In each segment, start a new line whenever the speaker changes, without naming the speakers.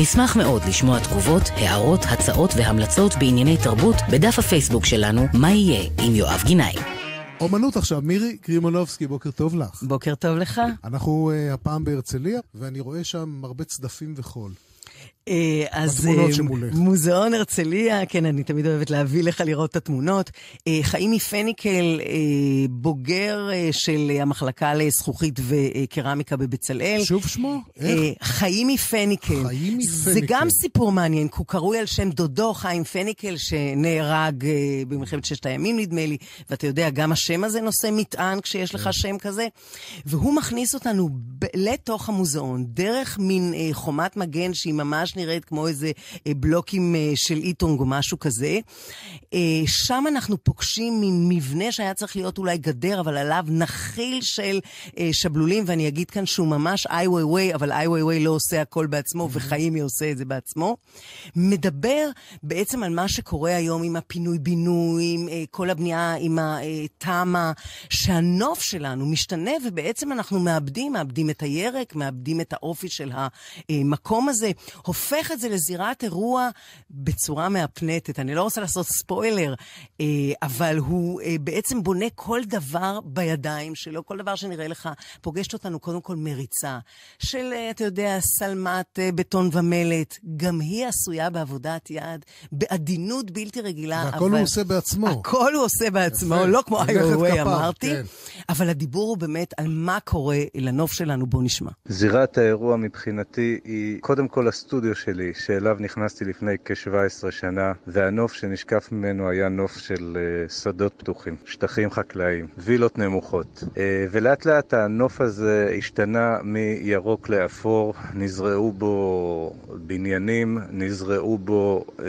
נשמח מאוד לשמוע תגובות, הערות, הצעות והמלצות בענייני תרבות בדף הפייסבוק שלנו, מה יהיה עם יואב
גינאי. אומנות עכשיו, מירי קרימונובסקי, בוקר טוב לך. בוקר טוב לך. אנחנו uh, הפעם בהרצליה, ואני רואה שם הרבה צדפים וחול.
אה, אז אה, מוזיאון הרצליה, כן, אני תמיד אוהבת להביא לך לראות את התמונות. אה, חיים מפניקל, בוגר של המחלקה לזכוכית וקרמיקה בבצלאל. שוב שמו? איך? חיים מפניקל. חיים מפניקל. זה גם סיפור מעניין, הוא קרוי על שם דודו, חיים פניקל, שנהרג במלחמת ששת הימים, נדמה לי, ואתה יודע, גם השם הזה נושא מטען כשיש לך כן. שם כזה. והוא מכניס אותנו לתוך המוזיאון, דרך מין חומת מגן שהיא ממש... נראית כמו איזה אה, בלוקים אה, של איטונג או משהו כזה. אה, שם אנחנו פוגשים מין מבנה שהיה צריך להיות אולי גדר, אבל עליו נחיל של שבלולים, ואני אגיד כאן שהוא ממש איי ווי ווי, אבל איי ווי ווי לא עושה הכל בעצמו, mm-hmm. וחיימי עושה את זה בעצמו. מדבר בעצם על מה שקורה היום עם הפינוי-בינוי, עם כל הבנייה, עם התמ"א, שהנוף שלנו משתנה, ובעצם אנחנו מאבדים, מאבדים את הירק, מאבדים את האופי של המקום הזה. הופך את זה לזירת אירוע בצורה מהפנטת. אני לא רוצה לעשות ספוילר, אה, אבל הוא אה, בעצם בונה כל דבר בידיים שלו, כל דבר שנראה לך, פוגשת אותנו קודם כל מריצה של, אה, אתה יודע, שלמת בטון ומלט, גם היא עשויה בעבודת יד, בעדינות בלתי רגילה. והכל אבל... הוא עושה בעצמו. הכל הוא עושה בעצמו, יפה. לא כמו איורווי אמרתי. כן. אבל הדיבור הוא באמת על מה קורה לנוף שלנו, בוא נשמע.
זירת האירוע מבחינתי היא קודם כל הסטודיו שלי, שאליו נכנסתי לפני כ-17 שנה, והנוף שנשקף ממנו היה נוף של uh, שדות פתוחים, שטחים חקלאיים, וילות נמוכות. Uh, ולאט לאט הנוף הזה השתנה מירוק לאפור, נזרעו בו בניינים, נזרעו בו uh,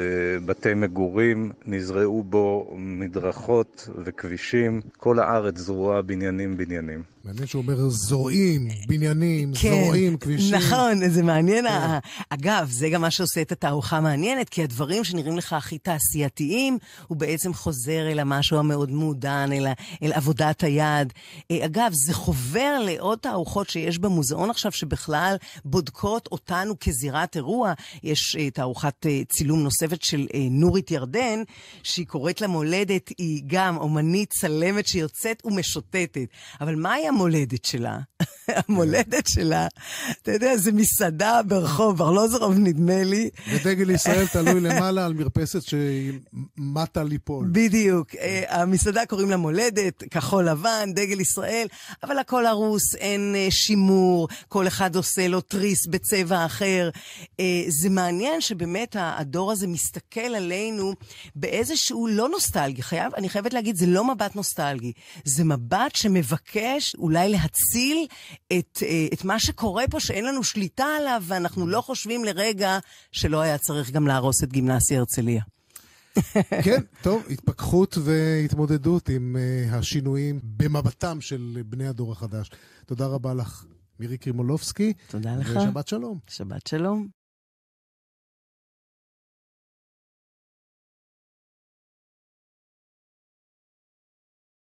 בתי מגורים, נזרעו בו מדרכות וכבישים, כל הארץ זרועה בניינים. בניינים, בניינים. מעניין שהוא אומר זורעים, בניינים, כן, זורעים, כבישים. נכון,
זה מעניין. כן. ה... אגב, זה גם מה שעושה את התערוכה המעניינת, כי הדברים שנראים לך הכי תעשייתיים, הוא בעצם חוזר אל המשהו המאוד מעודן, אל, ה... אל עבודת היד. אה, אגב, זה חובר לעוד תערוכות שיש במוזיאון עכשיו, שבכלל בודקות אותנו כזירת אירוע. יש אה, תערוכת אה, צילום נוספת של נורית ירדן, שהיא קוראת למולדת, היא גם אומנית צלמת שיוצאת ומשוטטת. צרפתית. אבל מהי המולדת שלה? המולדת כן. שלה, אתה יודע, זה מסעדה ברחוב ארלוזרוב, נדמה לי. ודגל ישראל תלוי למעלה על מרפסת שמטה ליפול. בדיוק. אה, המסעדה קוראים לה מולדת, כחול לבן, דגל ישראל, אבל הכל הרוס, אין אה, שימור, כל אחד עושה לו תריס בצבע אחר. אה, זה מעניין שבאמת הדור הזה מסתכל עלינו באיזשהו לא נוסטלגי. חייב, אני חייבת להגיד, זה לא מבט נוסטלגי. זה מבט ש... שמבקש אולי להציל את, אה, את מה שקורה פה, שאין לנו שליטה עליו, ואנחנו לא חושבים לרגע שלא היה צריך גם להרוס את גימנסיה הרצליה.
כן, טוב, התפכחות והתמודדות עם uh, השינויים במבטם של בני הדור החדש. תודה רבה לך, מירי קרימולובסקי.
תודה לך. ושבת
שלום. שבת שלום.